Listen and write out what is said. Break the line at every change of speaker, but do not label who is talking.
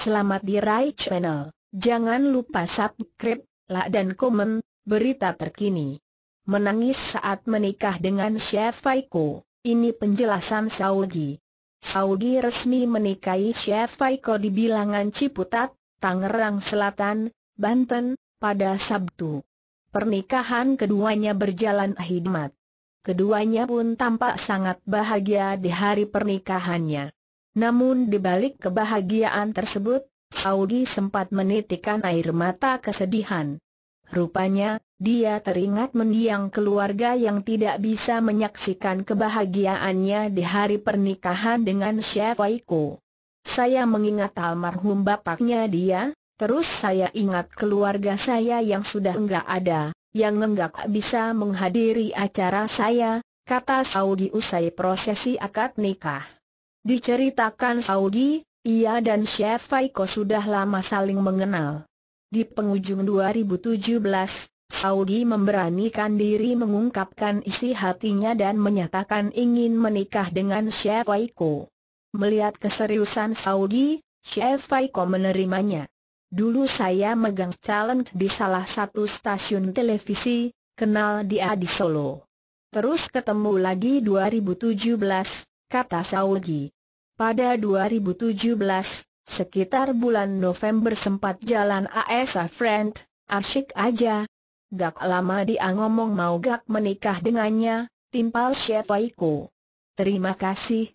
Selamat di Rai Channel. Jangan lupa subscribe, like dan komen, berita terkini. Menangis saat menikah dengan Chef Faiko, ini penjelasan Saugi. Saugi resmi menikahi Chef Faiko di bilangan Ciputat, Tangerang Selatan, Banten, pada Sabtu. Pernikahan keduanya berjalan hikmat. Keduanya pun tampak sangat bahagia di hari pernikahannya. Namun di balik kebahagiaan tersebut, Saudi sempat menitikkan air mata kesedihan. Rupanya, dia teringat mendiang keluarga yang tidak bisa menyaksikan kebahagiaannya di hari pernikahan dengan Chef Waiko. Saya mengingat almarhum bapaknya dia, terus saya ingat keluarga saya yang sudah enggak ada, yang enggak bisa menghadiri acara saya, kata Saudi usai prosesi akad nikah. Diceritakan Saudi, ia dan Chef Faiko sudah lama saling mengenal. Di penghujung 2017, Saudi memberanikan diri mengungkapkan isi hatinya dan menyatakan ingin menikah dengan Chef Faiko. Melihat keseriusan Saudi, Chef Faiko menerimanya. Dulu saya megang talent di salah satu stasiun televisi, kenal dia di Solo. Terus ketemu lagi 2017, kata Saulgi. Pada 2017, sekitar bulan November sempat jalan ASA Friend, asyik aja. Gak lama dia ngomong mau gak menikah dengannya, timpal Shetoiko. Terima kasih,